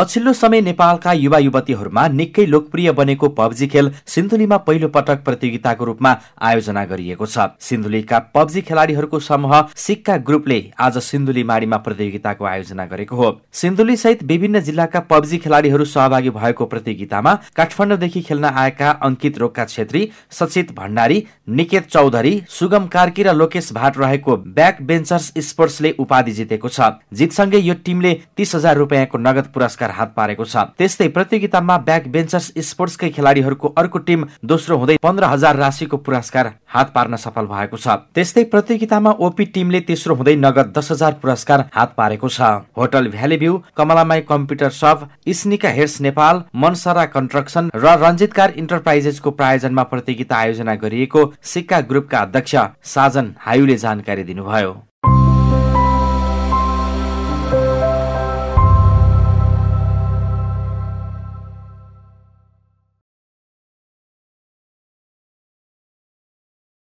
पछिल्लो समय नेपालका युवा युवतीहरूमा निकै लोकप्रिय बनेको पब्जी खेल सिन्धुलीमा पहिलो पटक प्रतियोगिताको रूपमा आयोजना गरिएको छ सिन्धुलीका पब्जी खेलाडीहरूको समूह सिक्का ग्रुपले आज सिन्धुली माडीमा प्रतियोगिताको आयोजना गरेको हो सिन्धुली सहित विभिन्न जिल्लाका पब्जी खेलाडीहरू सहभागी भएको प्रतियोगितामा काठमाडौँदेखि खेल्न आएका अङ्कित रोक्का छेत्री सचित भण्डारी निकेत चौधरी सुगम कार्की र लोकेश भाट रहेको ब्याक बेन्चर्स स्पोर्ट्सले उपाधि जितेको छ जितसँगै यो टिमले तीस हजार रुपियाँको नगद पुरस्कार लगातार हात पारेको छ त्यस्तै प्रतियोगितामा ब्याक बेन्चर्स स्पोर्ट्सकै खेलाडीहरूको अर्को टिम दोस्रो हुँदै पन्ध्र हजार राशिको पुरस्कार हात पार्न सफल भएको छ त्यस्तै प्रतियोगितामा ओपी टिमले तेस्रो हुँदै नगद दस हजार पुरस्कार हात पारेको छ hotel valley view Kamalamai computer shop स्निका हेर्स नेपाल मनसरा कन्स्ट्रक्सन र रञ्जितकार इन्टरप्राइजेसको प्रायोजनमा प्रतियोगिता आयोजना गरिएको सिक्का ग्रुपका अध्यक्ष साजन हायुले जानकारी दिनुभयो